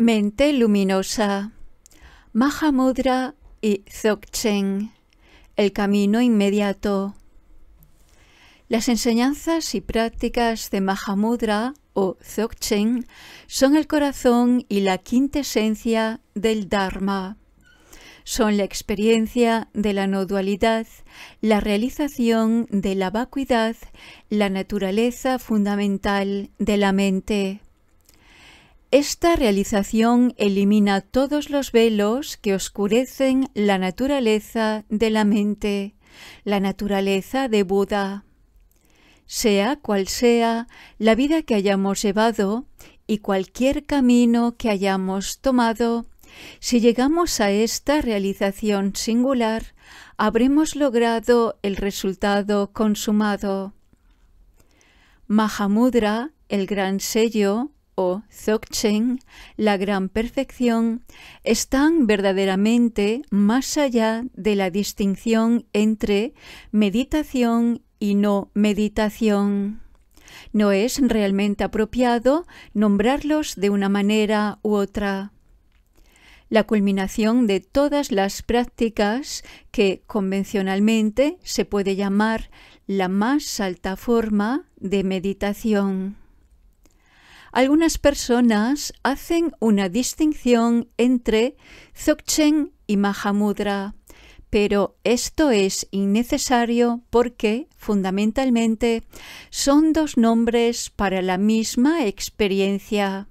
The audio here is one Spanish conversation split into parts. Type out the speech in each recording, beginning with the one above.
Mente Luminosa, Mahamudra y Dzogchen, el camino inmediato. Las enseñanzas y prácticas de Mahamudra o Dzogchen son el corazón y la quintesencia del Dharma. Son la experiencia de la no dualidad, la realización de la vacuidad, la naturaleza fundamental de la mente. Esta realización elimina todos los velos que oscurecen la naturaleza de la mente, la naturaleza de Buda. Sea cual sea la vida que hayamos llevado y cualquier camino que hayamos tomado, si llegamos a esta realización singular, habremos logrado el resultado consumado. Mahamudra, el gran sello, o Dzogchen, la gran perfección, están verdaderamente más allá de la distinción entre meditación y no meditación. No es realmente apropiado nombrarlos de una manera u otra. La culminación de todas las prácticas que convencionalmente se puede llamar la más alta forma de meditación algunas personas hacen una distinción entre Dzogchen y Mahamudra, pero esto es innecesario porque, fundamentalmente, son dos nombres para la misma experiencia.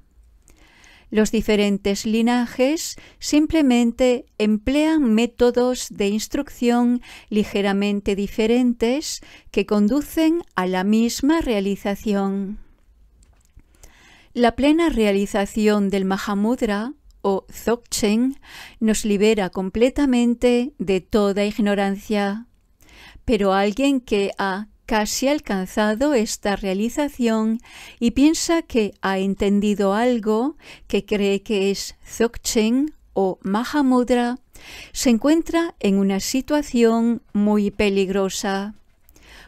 Los diferentes linajes simplemente emplean métodos de instrucción ligeramente diferentes que conducen a la misma realización. La plena realización del Mahamudra o Dzogchen nos libera completamente de toda ignorancia. Pero alguien que ha casi alcanzado esta realización y piensa que ha entendido algo que cree que es Dzogchen o Mahamudra, se encuentra en una situación muy peligrosa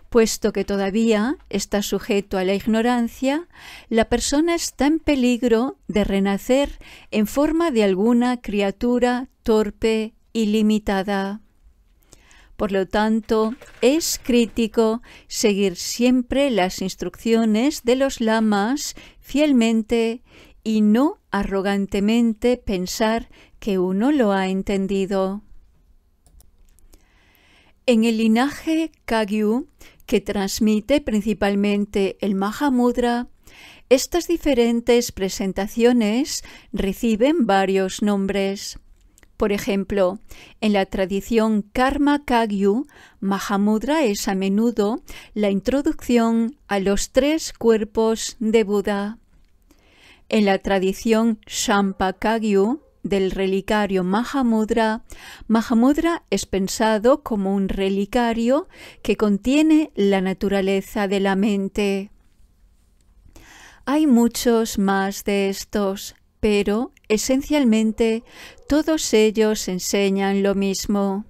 puesto que todavía está sujeto a la ignorancia, la persona está en peligro de renacer en forma de alguna criatura torpe y limitada. Por lo tanto, es crítico seguir siempre las instrucciones de los lamas fielmente y no arrogantemente pensar que uno lo ha entendido. En el linaje Kagyu que transmite principalmente el Mahamudra, estas diferentes presentaciones reciben varios nombres. Por ejemplo, en la tradición Karma Kagyu, Mahamudra es a menudo la introducción a los tres cuerpos de Buda. En la tradición Kagyu, del relicario Mahamudra, Mahamudra es pensado como un relicario que contiene la naturaleza de la mente. Hay muchos más de estos, pero esencialmente todos ellos enseñan lo mismo.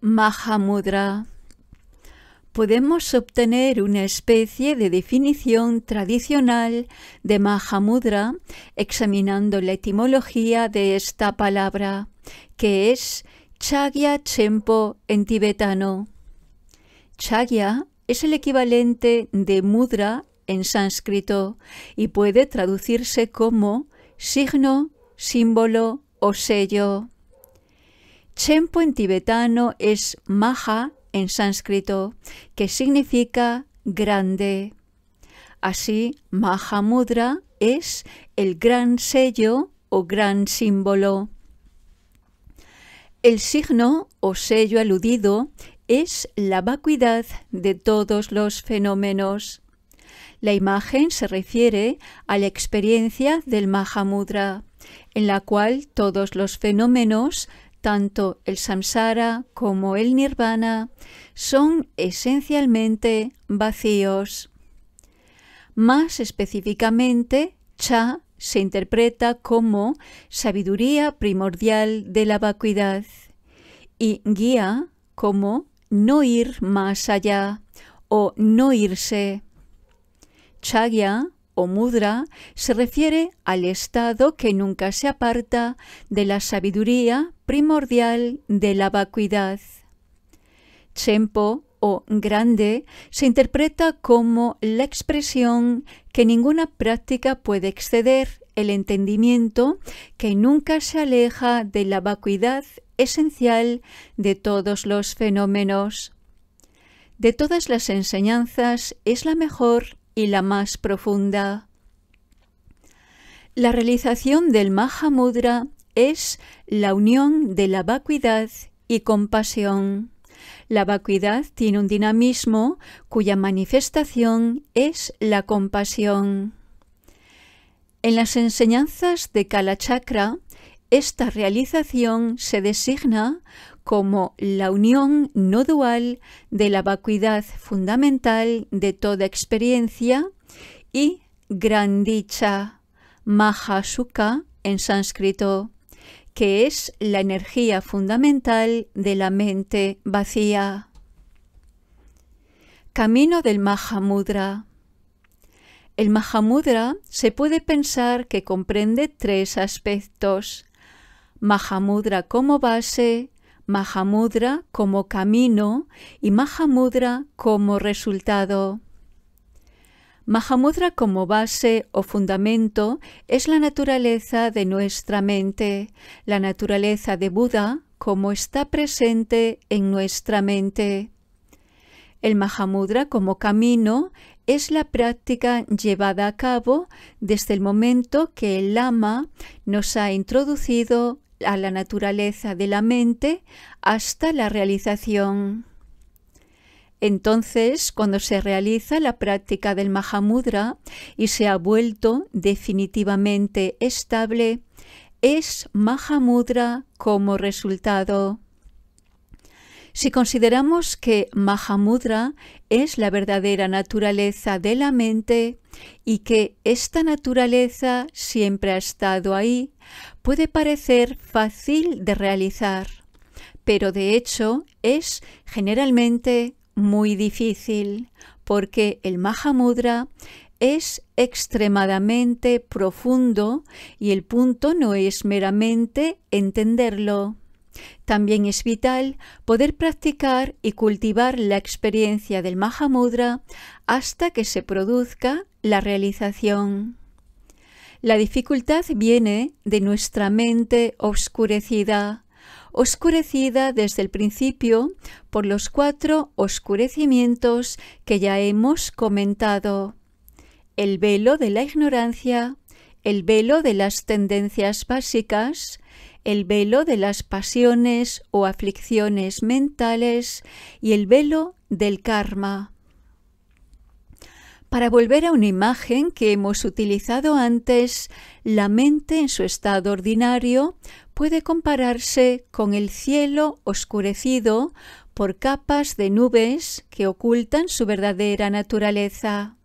Mahamudra podemos obtener una especie de definición tradicional de mudra examinando la etimología de esta palabra, que es Chagya Chempo en tibetano. Chagya es el equivalente de mudra en sánscrito y puede traducirse como signo, símbolo o sello. Chempo en tibetano es maha en sánscrito que significa grande. Así, Mahamudra es el gran sello o gran símbolo. El signo o sello aludido es la vacuidad de todos los fenómenos. La imagen se refiere a la experiencia del Mahamudra, en la cual todos los fenómenos tanto el samsara como el nirvana son esencialmente vacíos. Más específicamente, cha se interpreta como sabiduría primordial de la vacuidad y guía como no ir más allá o no irse. Chagya o mudra se refiere al estado que nunca se aparta de la sabiduría primordial de la vacuidad. Chempo o grande se interpreta como la expresión que ninguna práctica puede exceder, el entendimiento que nunca se aleja de la vacuidad esencial de todos los fenómenos. De todas las enseñanzas es la mejor y la más profunda. La realización del Mahamudra es la unión de la vacuidad y compasión. La vacuidad tiene un dinamismo cuya manifestación es la compasión. En las enseñanzas de Kalachakra, esta realización se designa como la unión no dual de la vacuidad fundamental de toda experiencia y grandicha, mahasukha en sánscrito que es la energía fundamental de la mente vacía. Camino del Mahamudra. El Mahamudra se puede pensar que comprende tres aspectos. Mahamudra como base, Mahamudra como camino y Mahamudra como resultado. Mahamudra como base o fundamento es la naturaleza de nuestra mente, la naturaleza de Buda como está presente en nuestra mente. El Mahamudra como camino es la práctica llevada a cabo desde el momento que el lama nos ha introducido a la naturaleza de la mente hasta la realización. Entonces, cuando se realiza la práctica del Mahamudra y se ha vuelto definitivamente estable, es Mahamudra como resultado. Si consideramos que Mahamudra es la verdadera naturaleza de la mente y que esta naturaleza siempre ha estado ahí, puede parecer fácil de realizar, pero de hecho es generalmente muy difícil porque el Mahamudra es extremadamente profundo y el punto no es meramente entenderlo. También es vital poder practicar y cultivar la experiencia del Mahamudra hasta que se produzca la realización. La dificultad viene de nuestra mente oscurecida oscurecida desde el principio por los cuatro oscurecimientos que ya hemos comentado. El velo de la ignorancia, el velo de las tendencias básicas, el velo de las pasiones o aflicciones mentales y el velo del karma para volver a una imagen que hemos utilizado antes, la mente en su estado ordinario puede compararse con el cielo oscurecido por capas de nubes que ocultan su verdadera naturaleza.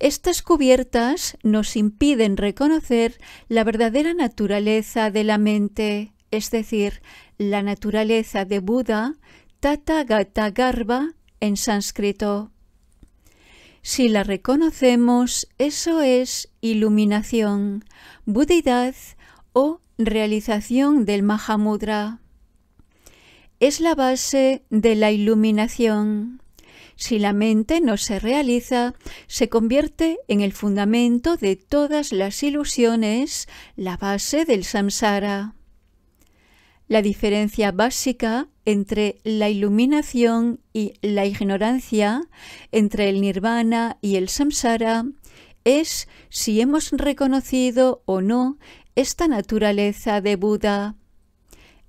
Estas cubiertas nos impiden reconocer la verdadera naturaleza de la mente, es decir, la naturaleza de Buda, Tathagata Garba en sánscrito. Si la reconocemos, eso es iluminación, budidad o realización del Mahamudra. Es la base de la iluminación. Si la mente no se realiza, se convierte en el fundamento de todas las ilusiones, la base del samsara la diferencia básica entre la iluminación y la ignorancia, entre el nirvana y el samsara, es si hemos reconocido o no esta naturaleza de Buda.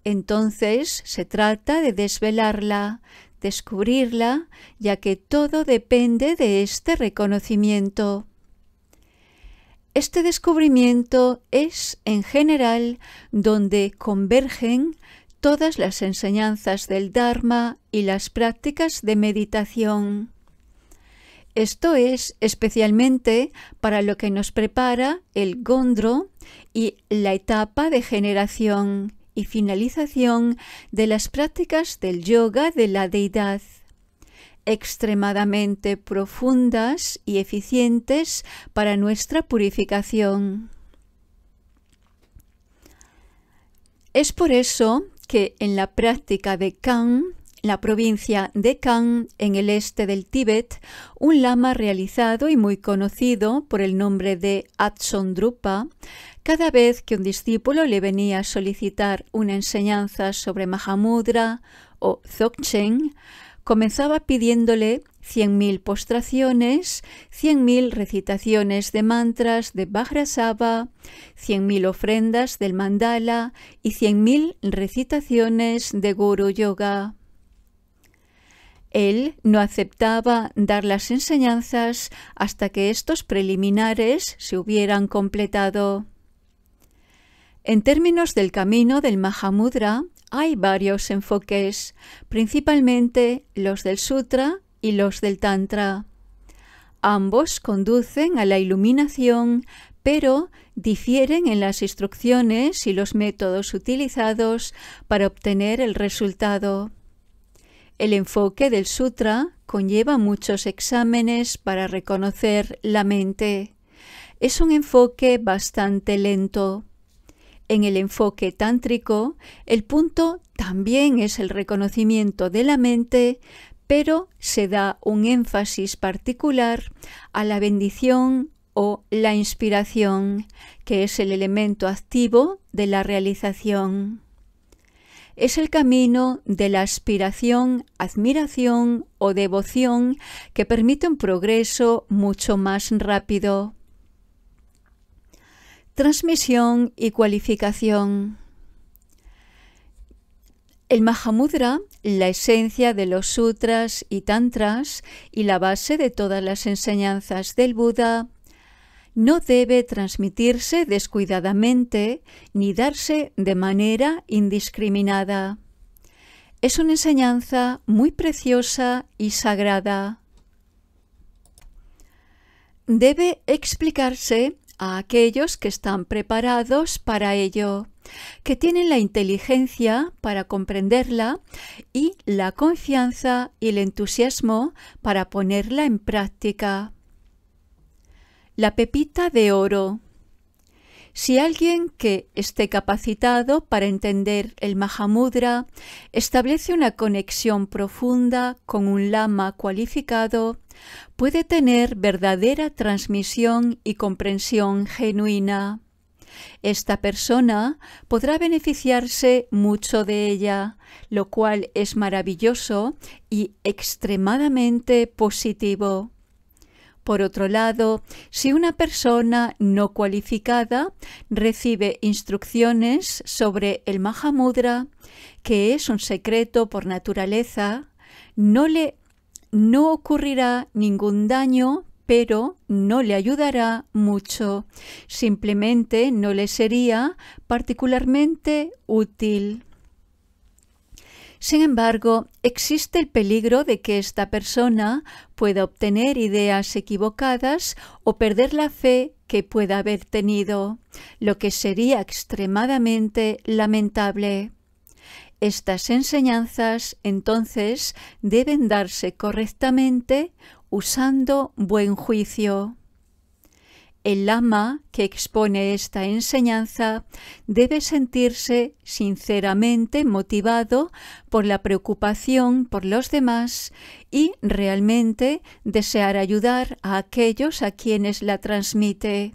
Entonces se trata de desvelarla, descubrirla, ya que todo depende de este reconocimiento. Este descubrimiento es, en general, donde convergen todas las enseñanzas del Dharma y las prácticas de meditación. Esto es especialmente para lo que nos prepara el Gondro y la etapa de generación y finalización de las prácticas del yoga de la deidad extremadamente profundas y eficientes para nuestra purificación. Es por eso que en la práctica de Kang, la provincia de Kan, en el este del Tíbet, un lama realizado y muy conocido por el nombre de Atsondrupa, cada vez que un discípulo le venía a solicitar una enseñanza sobre Mahamudra o Dzogchen, comenzaba pidiéndole cien mil postraciones, cien mil recitaciones de mantras de cien mil ofrendas del mandala y cien mil recitaciones de Guru Yoga. Él no aceptaba dar las enseñanzas hasta que estos preliminares se hubieran completado. En términos del camino del Mahamudra, hay varios enfoques, principalmente los del Sutra y los del Tantra. Ambos conducen a la iluminación, pero difieren en las instrucciones y los métodos utilizados para obtener el resultado. El enfoque del sutra conlleva muchos exámenes para reconocer la mente. Es un enfoque bastante lento. En el enfoque tántrico, el punto también es el reconocimiento de la mente, pero se da un énfasis particular a la bendición o la inspiración, que es el elemento activo de la realización. Es el camino de la aspiración, admiración o devoción que permite un progreso mucho más rápido. Transmisión y cualificación. El Mahamudra, la esencia de los sutras y tantras y la base de todas las enseñanzas del Buda, no debe transmitirse descuidadamente ni darse de manera indiscriminada. Es una enseñanza muy preciosa y sagrada. Debe explicarse a aquellos que están preparados para ello, que tienen la inteligencia para comprenderla y la confianza y el entusiasmo para ponerla en práctica. La pepita de oro. Si alguien que esté capacitado para entender el Mahamudra establece una conexión profunda con un lama cualificado, puede tener verdadera transmisión y comprensión genuina. Esta persona podrá beneficiarse mucho de ella, lo cual es maravilloso y extremadamente positivo. Por otro lado, si una persona no cualificada recibe instrucciones sobre el Mahamudra, que es un secreto por naturaleza, no le no ocurrirá ningún daño, pero no le ayudará mucho. Simplemente no le sería particularmente útil. Sin embargo, existe el peligro de que esta persona pueda obtener ideas equivocadas o perder la fe que pueda haber tenido, lo que sería extremadamente lamentable. Estas enseñanzas entonces deben darse correctamente usando buen juicio. El lama que expone esta enseñanza debe sentirse sinceramente motivado por la preocupación por los demás y realmente desear ayudar a aquellos a quienes la transmite.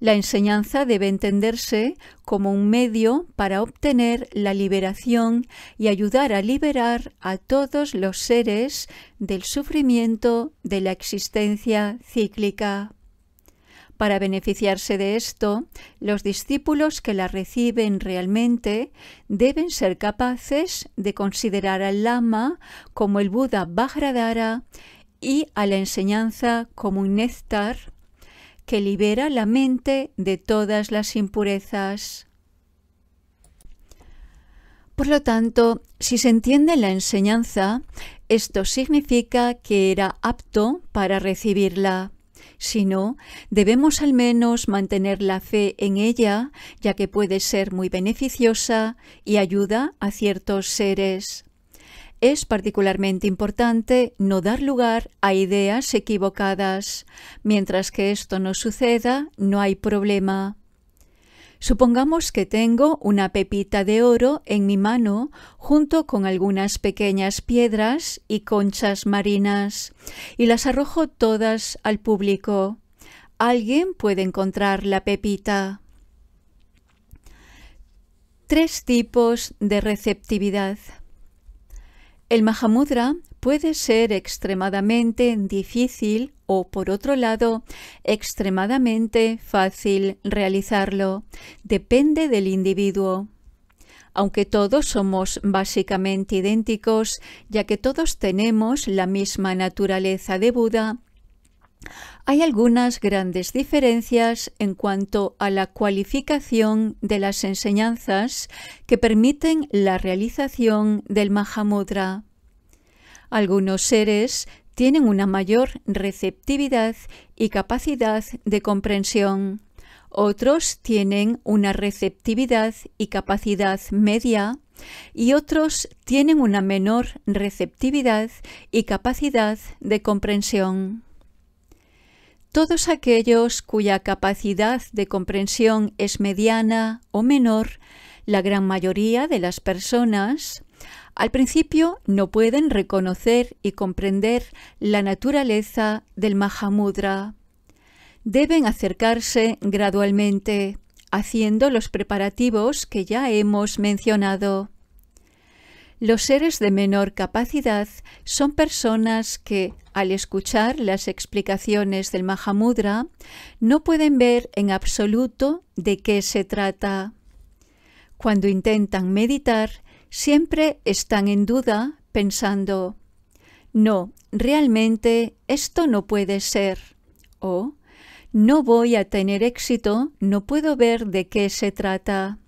La enseñanza debe entenderse como un medio para obtener la liberación y ayudar a liberar a todos los seres del sufrimiento de la existencia cíclica. Para beneficiarse de esto, los discípulos que la reciben realmente deben ser capaces de considerar al lama como el Buda Bhagradara y a la enseñanza como un néctar que libera la mente de todas las impurezas. Por lo tanto, si se entiende la enseñanza, esto significa que era apto para recibirla. Si no, debemos al menos mantener la fe en ella, ya que puede ser muy beneficiosa y ayuda a ciertos seres. Es particularmente importante no dar lugar a ideas equivocadas. Mientras que esto no suceda, no hay problema. Supongamos que tengo una pepita de oro en mi mano junto con algunas pequeñas piedras y conchas marinas, y las arrojo todas al público. Alguien puede encontrar la pepita. Tres tipos de receptividad. El Mahamudra puede ser extremadamente difícil o, por otro lado, extremadamente fácil realizarlo. Depende del individuo. Aunque todos somos básicamente idénticos, ya que todos tenemos la misma naturaleza de Buda, hay algunas grandes diferencias en cuanto a la cualificación de las enseñanzas que permiten la realización del Mahamudra. Algunos seres tienen una mayor receptividad y capacidad de comprensión. Otros tienen una receptividad y capacidad media y otros tienen una menor receptividad y capacidad de comprensión. Todos aquellos cuya capacidad de comprensión es mediana o menor, la gran mayoría de las personas, al principio no pueden reconocer y comprender la naturaleza del Mahamudra. Deben acercarse gradualmente, haciendo los preparativos que ya hemos mencionado. Los seres de menor capacidad son personas que, al escuchar las explicaciones del Mahamudra, no pueden ver en absoluto de qué se trata. Cuando intentan meditar, siempre están en duda pensando, no, realmente esto no puede ser, o no voy a tener éxito, no puedo ver de qué se trata.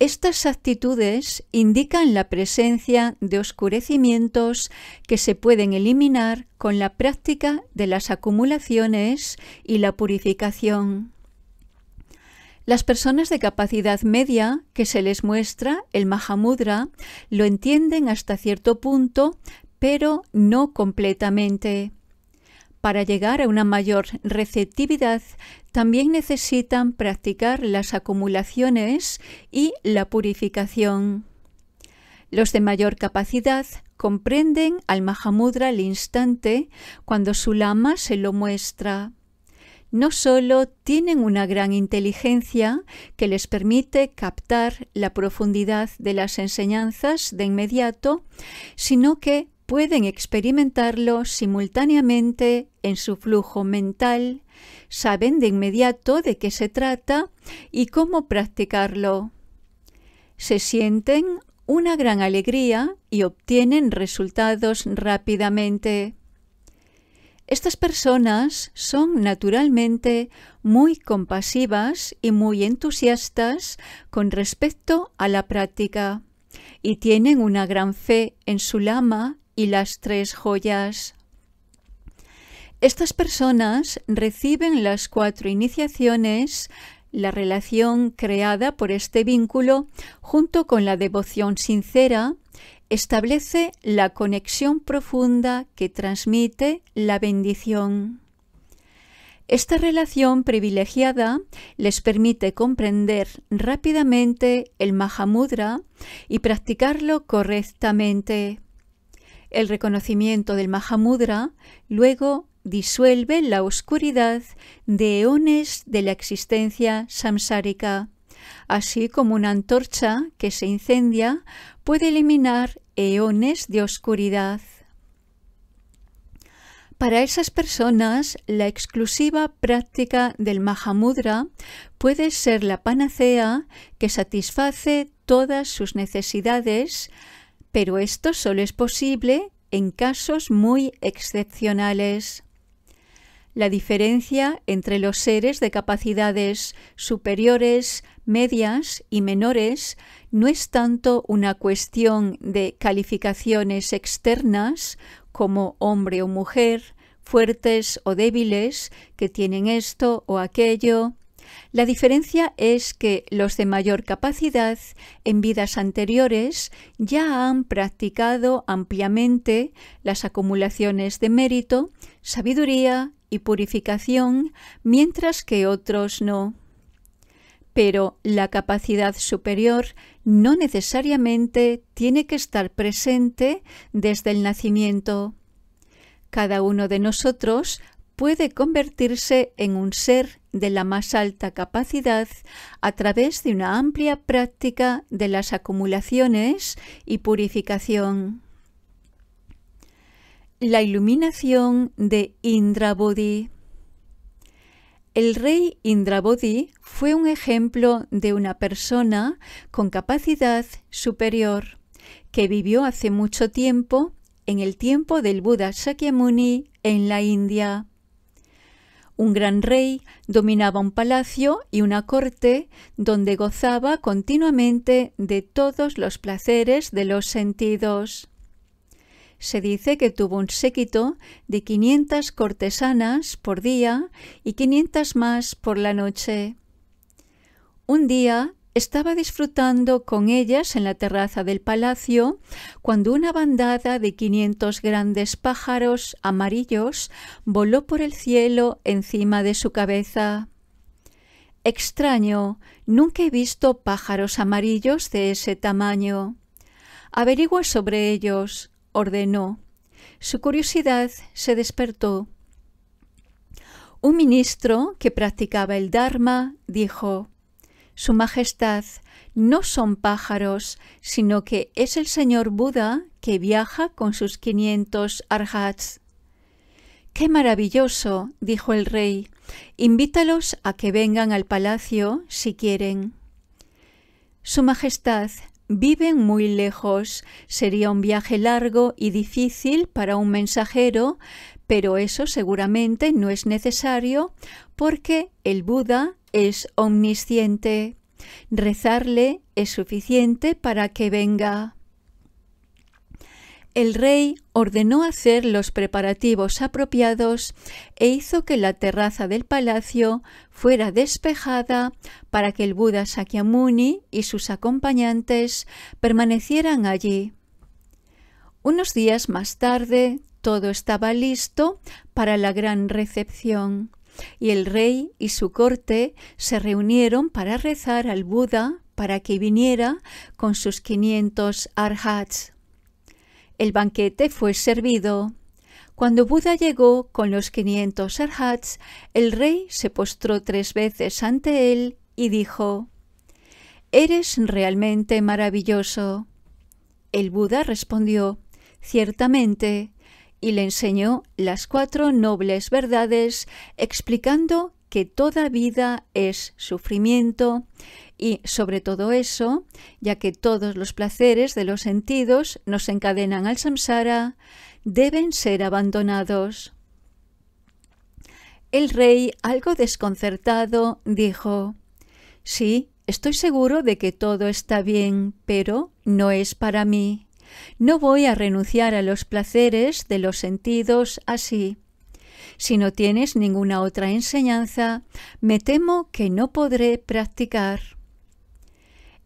Estas actitudes indican la presencia de oscurecimientos que se pueden eliminar con la práctica de las acumulaciones y la purificación. Las personas de capacidad media que se les muestra el Mahamudra lo entienden hasta cierto punto, pero no completamente. Para llegar a una mayor receptividad también necesitan practicar las acumulaciones y la purificación. Los de mayor capacidad comprenden al Mahamudra al instante cuando su lama se lo muestra. No solo tienen una gran inteligencia que les permite captar la profundidad de las enseñanzas de inmediato, sino que pueden experimentarlo simultáneamente en su flujo mental, saben de inmediato de qué se trata y cómo practicarlo. Se sienten una gran alegría y obtienen resultados rápidamente. Estas personas son naturalmente muy compasivas y muy entusiastas con respecto a la práctica y tienen una gran fe en su lama y las tres joyas. Estas personas reciben las cuatro iniciaciones, la relación creada por este vínculo, junto con la devoción sincera, establece la conexión profunda que transmite la bendición. Esta relación privilegiada les permite comprender rápidamente el Mahamudra y practicarlo correctamente. El reconocimiento del Mahamudra luego disuelve la oscuridad de eones de la existencia samsárica, así como una antorcha que se incendia puede eliminar eones de oscuridad. Para esas personas, la exclusiva práctica del Mahamudra puede ser la panacea que satisface todas sus necesidades, pero esto solo es posible en casos muy excepcionales la diferencia entre los seres de capacidades superiores, medias y menores no es tanto una cuestión de calificaciones externas como hombre o mujer, fuertes o débiles, que tienen esto o aquello. La diferencia es que los de mayor capacidad en vidas anteriores ya han practicado ampliamente las acumulaciones de mérito, sabiduría, y purificación, mientras que otros no. Pero la capacidad superior no necesariamente tiene que estar presente desde el nacimiento. Cada uno de nosotros puede convertirse en un ser de la más alta capacidad a través de una amplia práctica de las acumulaciones y purificación. La iluminación de Indrabodhi. El rey Indrabodhi fue un ejemplo de una persona con capacidad superior que vivió hace mucho tiempo, en el tiempo del Buda Shakyamuni en la India. Un gran rey dominaba un palacio y una corte donde gozaba continuamente de todos los placeres de los sentidos se dice que tuvo un séquito de 500 cortesanas por día y 500 más por la noche. Un día estaba disfrutando con ellas en la terraza del palacio cuando una bandada de 500 grandes pájaros amarillos voló por el cielo encima de su cabeza. Extraño, nunca he visto pájaros amarillos de ese tamaño. Averigua sobre ellos ordenó, su curiosidad se despertó. Un ministro que practicaba el Dharma dijo, Su Majestad, no son pájaros, sino que es el señor Buda que viaja con sus 500 arhats. ¡Qué maravilloso! dijo el rey. Invítalos a que vengan al palacio si quieren. Su Majestad, viven muy lejos. Sería un viaje largo y difícil para un mensajero, pero eso seguramente no es necesario porque el Buda es omnisciente. Rezarle es suficiente para que venga el rey ordenó hacer los preparativos apropiados e hizo que la terraza del palacio fuera despejada para que el Buda Sakyamuni y sus acompañantes permanecieran allí. Unos días más tarde, todo estaba listo para la gran recepción y el rey y su corte se reunieron para rezar al Buda para que viniera con sus 500 arhats. El banquete fue servido. Cuando Buda llegó con los 500 arhats, el rey se postró tres veces ante él y dijo, Eres realmente maravilloso. El Buda respondió, Ciertamente, y le enseñó las cuatro nobles verdades, explicando que toda vida es sufrimiento y sobre todo eso, ya que todos los placeres de los sentidos nos encadenan al samsara, deben ser abandonados. El rey, algo desconcertado, dijo Sí, estoy seguro de que todo está bien, pero no es para mí. No voy a renunciar a los placeres de los sentidos así. Si no tienes ninguna otra enseñanza, me temo que no podré practicar.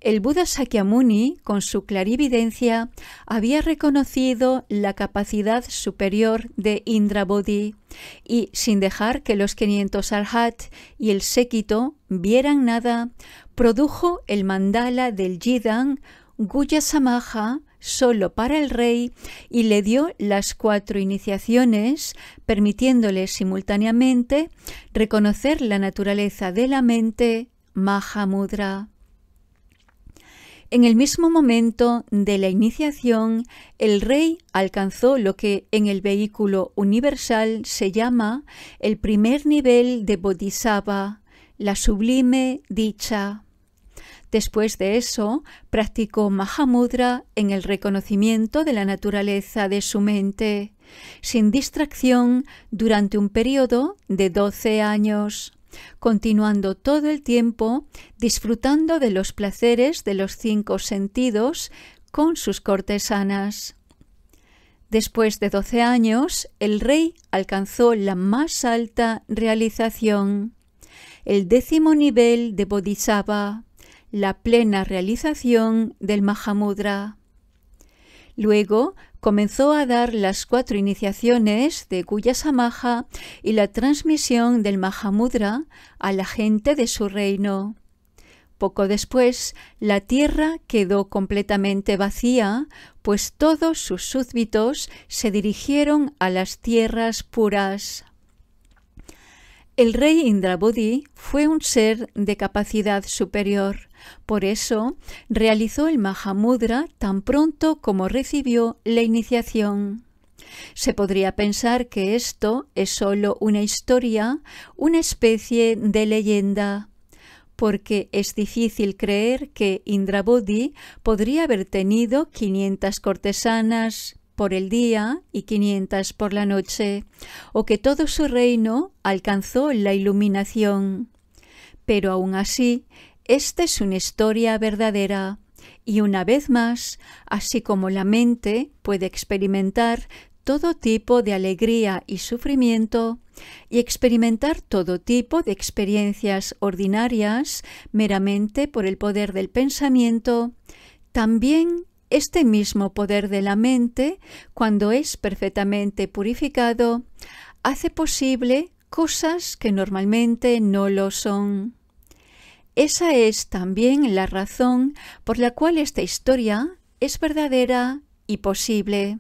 El Buda Sakyamuni, con su clarividencia, había reconocido la capacidad superior de Bodhi y, sin dejar que los 500 Arhat y el séquito vieran nada, produjo el mandala del Jidan Guya solo para el rey y le dio las cuatro iniciaciones, permitiéndole simultáneamente reconocer la naturaleza de la mente Mahamudra. En el mismo momento de la iniciación, el rey alcanzó lo que en el vehículo universal se llama el primer nivel de Bodhisattva, la sublime dicha. Después de eso, practicó Mahamudra en el reconocimiento de la naturaleza de su mente, sin distracción durante un periodo de 12 años continuando todo el tiempo disfrutando de los placeres de los cinco sentidos con sus cortesanas. Después de doce años, el rey alcanzó la más alta realización, el décimo nivel de Bodhisattva, la plena realización del Mahamudra. Luego comenzó a dar las cuatro iniciaciones de Guya y la transmisión del Mahamudra a la gente de su reino. Poco después, la tierra quedó completamente vacía, pues todos sus súbditos se dirigieron a las tierras puras. El rey Indrabodhi fue un ser de capacidad superior, por eso realizó el Mahamudra tan pronto como recibió la iniciación. Se podría pensar que esto es sólo una historia, una especie de leyenda, porque es difícil creer que Indrabodhi podría haber tenido 500 cortesanas por el día y 500 por la noche, o que todo su reino alcanzó la iluminación. Pero aún así, esta es una historia verdadera y una vez más, así como la mente puede experimentar todo tipo de alegría y sufrimiento y experimentar todo tipo de experiencias ordinarias meramente por el poder del pensamiento, también este mismo poder de la mente, cuando es perfectamente purificado, hace posible cosas que normalmente no lo son. Esa es también la razón por la cual esta historia es verdadera y posible.